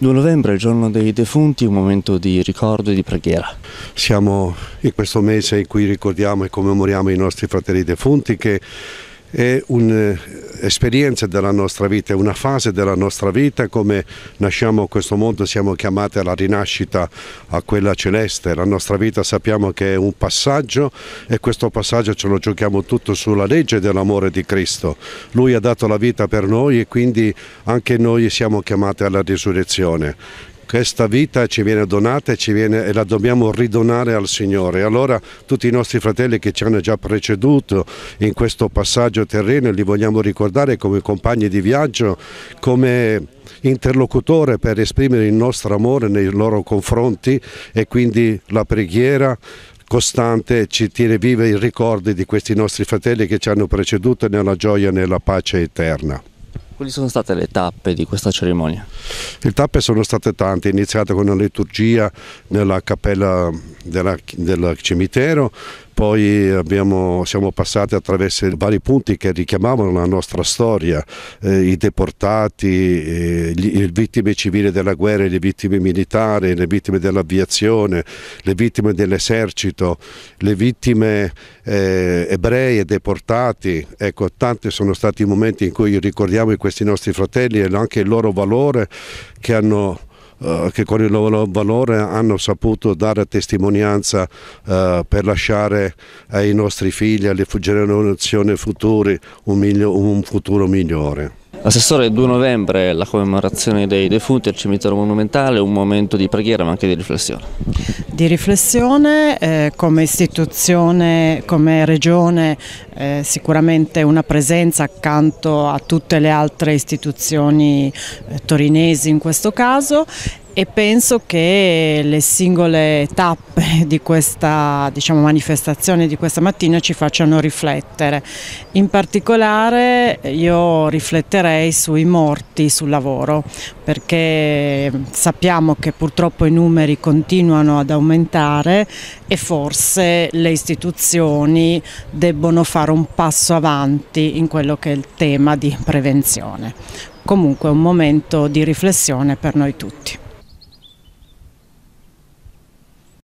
2 novembre, il giorno dei defunti, un momento di ricordo e di preghiera. Siamo in questo mese in cui ricordiamo e commemoriamo i nostri fratelli defunti che è un eh, esperienze della nostra vita, una fase della nostra vita, come nasciamo in questo mondo siamo chiamati alla rinascita, a quella celeste, la nostra vita sappiamo che è un passaggio e questo passaggio ce lo giochiamo tutto sulla legge dell'amore di Cristo, Lui ha dato la vita per noi e quindi anche noi siamo chiamati alla risurrezione questa vita ci viene donata e, viene, e, la dobbiamo ridonare al Signore. Allora tutti i nostri fratelli che ci hanno già preceduto in questo passaggio terreno li vogliamo ricordare come compagni di viaggio, come interlocutore per esprimere il nostro amore nei loro confronti e quindi la preghiera, costante ci tiene vive i ricordi di questi nostri fratelli che ci hanno preceduto nella gioia e nella pace eterna. Quali sono state le tappe di questa cerimonia? Le tappe sono state tante, è iniziata con una liturgia nella cappella della, del cimitero, poi abbiamo, siamo passati attraverso vari punti che richiamavano la nostra storia, eh, i deportati, eh, gli, le vittime civili della guerra, le vittime militari, le vittime dell'aviazione, le vittime dell'esercito, le vittime eh, ebrei deportati. Ecco, tanti sono stati i momenti in cui ricordiamo questi nostri fratelli e anche il loro valore che hanno eh, che con il loro valore hanno saputo dare testimonianza eh, per lasciare ai eh, nostri figli, alle generazioni future un, un futuro migliore. Assessore, il 2 novembre la commemorazione dei defunti al cimitero monumentale, un momento di preghiera ma anche di riflessione. Di riflessione, eh, come istituzione, come regione eh, sicuramente una presenza accanto a tutte le altre istituzioni eh, torinesi in questo caso e penso che le singole tappe di questa diciamo, manifestazione di questa mattina ci facciano riflettere. In particolare io rifletterei sui morti sul lavoro perché sappiamo che purtroppo i numeri continuano ad aumentare e forse le istituzioni debbono fare un passo avanti in quello che è il tema di prevenzione. Comunque è un momento di riflessione per noi tutti.